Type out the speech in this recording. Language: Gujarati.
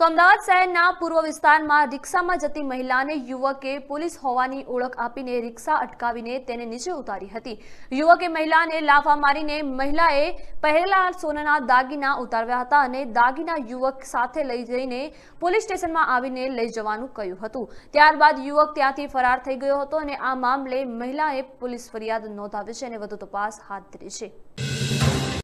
તો અમદાવાદ શહેરના પૂર્વ વિસ્તારમાં રિક્ષામાં જતી મહિલાને યુવકે પોલીસ હોવાની ઓળખ આપીને રિક્ષા અટકાવીને તેને નીચે ઉતારી હતી યુવકે મહિલાને લાફા મારીને મહિલાએ પહેલા સોનાના દાગીના ઉતાર્યા હતા અને દાગીના યુવક સાથે લઈ જઈને પોલીસ સ્ટેશનમાં આવીને લઈ જવાનું કહ્યું હતું ત્યારબાદ યુવક ત્યાંથી ફરાર થઈ ગયો હતો અને આ મામલે મહિલાએ પોલીસ ફરિયાદ નોંધાવી છે અને વધુ તપાસ હાથ ધરી છે